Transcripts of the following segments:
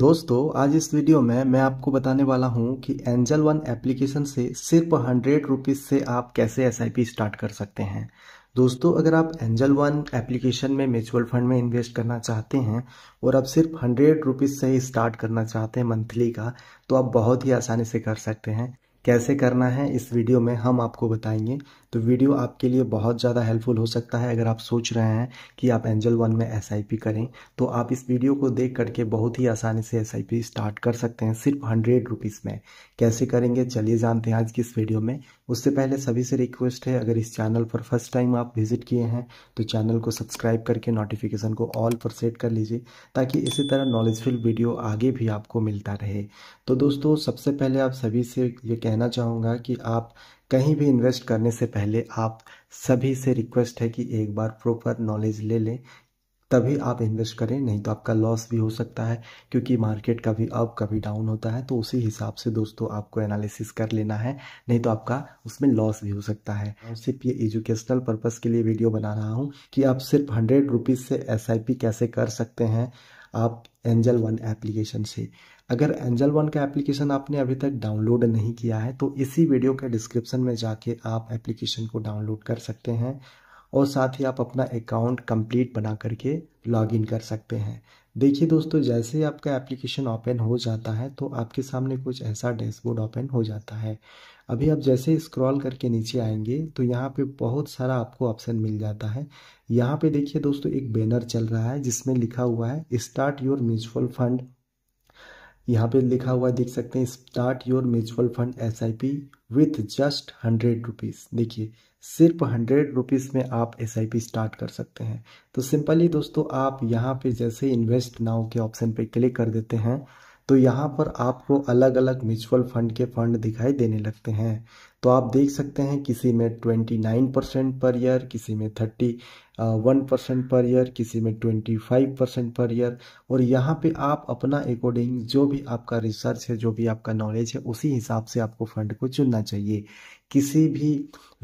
दोस्तों आज इस वीडियो में मैं आपको बताने वाला हूं कि एंजल वन एप्लीकेशन से सिर्फ हंड्रेड रुपीज़ से आप कैसे एस स्टार्ट कर सकते हैं दोस्तों अगर आप एंजल वन एप्लीकेशन में म्यूचुअल फंड में इन्वेस्ट करना चाहते हैं और आप सिर्फ हंड्रेड रुपीज़ से ही स्टार्ट करना चाहते हैं मंथली का तो आप बहुत ही आसानी से कर सकते हैं कैसे करना है इस वीडियो में हम आपको बताएंगे तो वीडियो आपके लिए बहुत ज़्यादा हेल्पफुल हो सकता है अगर आप सोच रहे हैं कि आप एंजल वन में एस करें तो आप इस वीडियो को देख करके बहुत ही आसानी से एस स्टार्ट कर सकते हैं सिर्फ हंड्रेड रुपीज़ में कैसे करेंगे चलिए जानते हैं आज की इस वीडियो में उससे पहले सभी से रिक्वेस्ट है अगर इस चैनल पर फर्स्ट टाइम आप विजिट किए हैं तो चैनल को सब्सक्राइब करके नोटिफिकेशन को ऑल पर सेट कर लीजिए ताकि इसी तरह नॉलेजफुल वीडियो आगे भी आपको मिलता रहे तो दोस्तों सबसे पहले आप सभी से ये कहना चाहूँगा कि आप कहीं भी इन्वेस्ट करने से पहले आप सभी से रिक्वेस्ट है कि एक बार प्रॉपर नॉलेज ले लें तभी आप इन्वेस्ट करें नहीं तो आपका लॉस भी हो सकता है क्योंकि मार्केट कभी अप कभी डाउन होता है तो उसी हिसाब से दोस्तों आपको एनालिसिस कर लेना है नहीं तो आपका उसमें लॉस भी हो सकता है हाँ। सिर्फ ये एजुकेशनल पर्पज़ के लिए वीडियो बना रहा हूँ कि आप सिर्फ हंड्रेड रुपीज़ से एस कैसे कर सकते हैं आप एंजल वन एप्लीकेशन से अगर एंजल वन का एप्लीकेशन आपने अभी तक डाउनलोड नहीं किया है तो इसी वीडियो के डिस्क्रिप्शन में जाके आप एप्लीकेशन को डाउनलोड कर सकते हैं और साथ ही आप अपना अकाउंट कंप्लीट बना करके लॉगिन कर सकते हैं देखिए दोस्तों जैसे ही आपका एप्लीकेशन ओपन हो जाता है तो आपके सामने कुछ ऐसा डैशबोर्ड ओपन हो जाता है अभी आप जैसे स्क्रॉल करके नीचे आएंगे तो यहाँ पे बहुत सारा आपको ऑप्शन मिल जाता है यहाँ पे देखिए दोस्तों एक बैनर चल रहा है जिसमें लिखा हुआ है स्टार्ट योर म्यूचुअल फंड यहाँ पे लिखा हुआ देख सकते हैं start your mutual fund S I P with just hundred rupees देखिए सिर्फ हंड्रेड रुपीज़ में आप एस आई पी स्टार्ट कर सकते हैं तो सिंपली दोस्तों आप यहाँ पे जैसे इन्वेस्ट नाउ के ऑप्शन पे क्लिक कर देते हैं तो यहाँ पर आपको अलग अलग म्यूचुअल फंड के फंड दिखाई देने लगते हैं तो आप देख सकते हैं किसी में 29 परसेंट पर ईयर किसी में 31 परसेंट पर ईयर किसी में 25 परसेंट पर ईयर और यहाँ पे आप अपना अकॉर्डिंग जो भी आपका रिसर्च है जो भी आपका नॉलेज है उसी हिसाब से आपको फंड को चुनना चाहिए किसी भी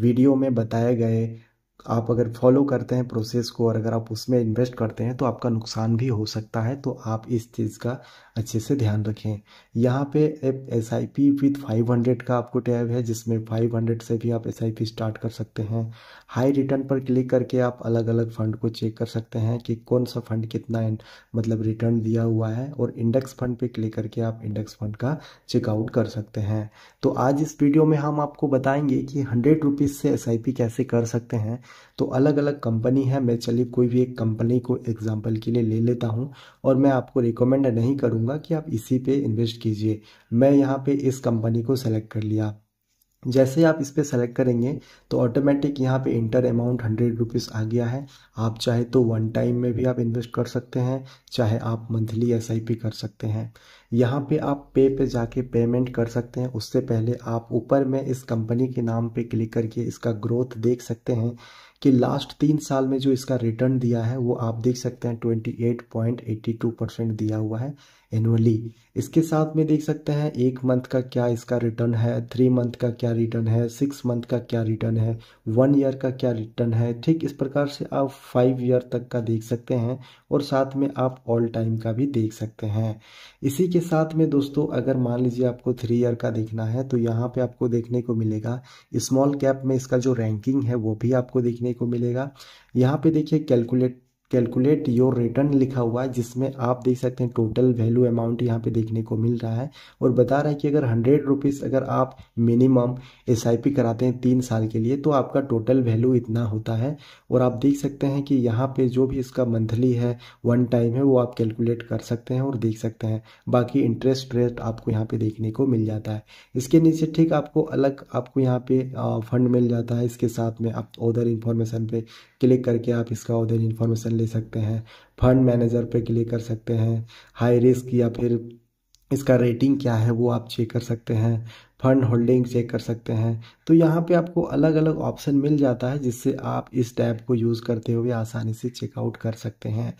वीडियो में बताए गए आप अगर फॉलो करते हैं प्रोसेस को और अगर आप उसमें इन्वेस्ट करते हैं तो आपका नुकसान भी हो सकता है तो आप इस चीज़ का अच्छे से ध्यान रखें यहाँ पे S I P with five hundred का आपको टैब है जिसमें फाइव हंड्रेड से भी आप एस आई पी स्टार्ट कर सकते हैं हाई रिटर्न पर क्लिक करके आप अलग अलग फंड को चेक कर सकते हैं कि कौन सा फंड कितना मतलब रिटर्न दिया हुआ है और इंडेक्स फंड पर क्लिक करके आप इंडेक्स फंड का चेकआउट कर सकते हैं तो आज इस वीडियो में हम आपको बताएंगे कि हंड्रेड रुपीज़ से एस आई पी कैसे कर सकते हैं तो अलग अलग कंपनी है मैं चलिए कोई भी एक कंपनी को एग्जाम्पल के लिए ले लेता हूँ और मैं आपको रिकमेंड नहीं करूँगा कि आप इसी पे इन्वेस्ट कीजिए मैं यहाँ पे इस कंपनी को सेलेक्ट कर लिया जैसे आप इस पर सेलेक्ट करेंगे तो ऑटोमेटिक यहाँ पे इंटर अमाउंट हंड्रेड रुपीज़ आ गया है आप चाहे तो वन टाइम में भी आप इन्वेस्ट कर सकते हैं चाहे आप मंथली एस कर सकते हैं यहाँ पे आप पे पे जाके पेमेंट कर सकते हैं उससे पहले आप ऊपर में इस कंपनी के नाम पे क्लिक करके इसका ग्रोथ देख सकते हैं कि लास्ट तीन साल में जो इसका रिटर्न दिया है वो आप देख सकते हैं 28.82 परसेंट दिया हुआ है एनुअली इसके साथ में देख सकते हैं एक मंथ का क्या इसका रिटर्न है थ्री मंथ का क्या रिटर्न है सिक्स मंथ का क्या रिटर्न है वन ईयर का क्या रिटर्न है ठीक इस प्रकार से आप फाइव ईयर तक का देख सकते हैं और साथ में आप ऑल टाइम का भी देख सकते हैं इसी के साथ में दोस्तों अगर मान लीजिए आपको थ्री ईयर का देखना है तो यहाँ पे आपको देखने को मिलेगा स्मॉल कैप में इसका जो रैंकिंग है वो भी आपको देखने देखने को मिलेगा यहाँ पे देखिए कैलकुलेट कैलकुलेट योर रिटर्न लिखा हुआ है जिसमें आप देख सकते हैं टोटल वैल्यू अमाउंट यहाँ पे देखने को मिल रहा है और बता रहा है कि अगर हंड्रेड रुपीज़ अगर आप मिनिमम एस कराते हैं तीन साल के लिए तो आपका टोटल वैल्यू इतना होता है और आप देख सकते हैं कि यहाँ पे जो भी इसका मंथली है वन टाइम है वो आप कैलकुलेट कर सकते हैं और देख सकते हैं बाकी इंटरेस्ट रेट आपको यहाँ पर देखने को मिल जाता है इसके नीचे ठीक आपको अलग आपको यहाँ पे फंड मिल जाता है इसके साथ में आप उधर इन्फॉर्मेशन पे क्लिक करके आप इसका उधर इन्फॉर्मेशन ले सकते हैं फंड मैनेजर पे क्लिक कर सकते हैं हाई रिस्क या फिर इसका रेटिंग क्या है वो आप चेक कर सकते हैं फंड होल्डिंग चेक कर सकते हैं तो यहाँ पे आपको अलग अलग ऑप्शन मिल जाता है जिससे आप इस टैब को यूज़ करते हुए आसानी से चेकआउट कर सकते हैं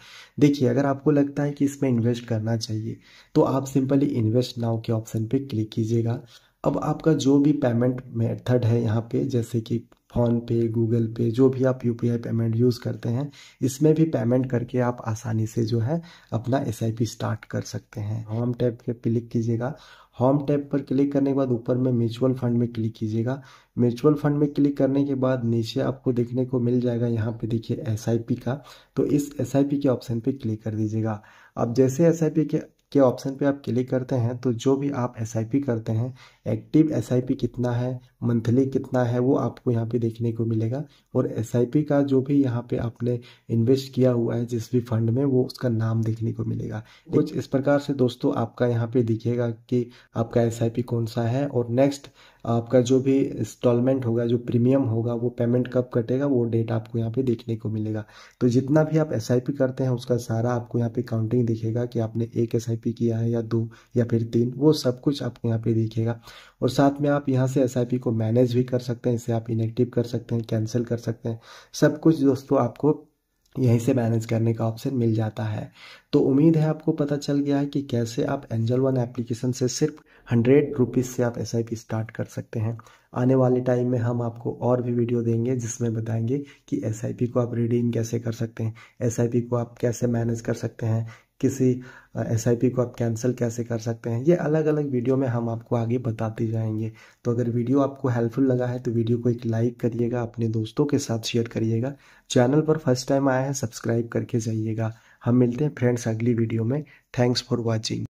देखिए अगर आपको लगता है कि इसमें इन्वेस्ट करना चाहिए तो आप सिंपली इन्वेस्ट नाउ के ऑप्शन पे क्लिक कीजिएगा अब आपका जो भी पेमेंट मेथड है यहाँ पे जैसे कि फ़ोन पे गूगल पे जो भी आप यू पेमेंट यूज़ करते हैं इसमें भी पेमेंट करके आप आसानी से जो है अपना एस स्टार्ट कर सकते हैं होम टैब पे क्लिक कीजिएगा होम टैब पर क्लिक करने के बाद ऊपर में म्यूचुअल फंड में क्लिक कीजिएगा म्यूचुअल फंड में क्लिक करने के बाद नीचे आपको देखने को मिल जाएगा यहाँ पे देखिए एस का तो इस एस के ऑप्शन पर क्लिक कर दीजिएगा अब जैसे एस के के ऑप्शन पे आप क्लिक करते हैं तो जो भी आप एस करते हैं एक्टिव एस कितना है मंथली कितना है वो आपको यहाँ पे देखने को मिलेगा और एस का जो भी यहाँ पे आपने इन्वेस्ट किया हुआ है जिस भी फंड में वो उसका नाम देखने को मिलेगा कुछ इस प्रकार से दोस्तों आपका यहाँ पे दिखेगा कि आपका एस कौन सा है और नेक्स्ट आपका जो भी इंस्टॉलमेंट होगा जो प्रीमियम होगा वो पेमेंट कब कटेगा वो डेट आपको यहाँ पे देखने को मिलेगा तो जितना भी आप एस करते हैं उसका सारा आपको यहाँ पे काउंटिंग दिखेगा कि आपने एक एस किया है या दो या फिर तीन वो सब कुछ आपको यहाँ पे दिखेगा और साथ में आप यहाँ से एस को मैनेज भी कर सकते हैं इसे आप इनेक्टिव कर सकते हैं कैंसिल कर सकते हैं सब कुछ दोस्तों आपको यहीं से मैनेज करने का ऑप्शन मिल जाता है तो उम्मीद है आपको पता चल गया है कि कैसे आप एंजल वन एप्लीकेशन से सिर्फ हंड्रेड रुपीज़ से आप एस स्टार्ट कर सकते हैं आने वाले टाइम में हम आपको और भी वीडियो देंगे जिसमें बताएंगे कि एस को आप रिडीम कैसे कर सकते हैं एस को आप कैसे मैनेज कर सकते हैं किसी एस को आप कैंसिल कैसे कर सकते हैं ये अलग अलग वीडियो में हम आपको आगे बताते जाएंगे तो अगर वीडियो आपको हेल्पफुल लगा है तो वीडियो को एक लाइक करिएगा अपने दोस्तों के साथ शेयर करिएगा चैनल पर फर्स्ट टाइम आया है सब्सक्राइब करके जाइएगा हम मिलते हैं फ्रेंड्स अगली वीडियो में थैंक्स फॉर वॉचिंग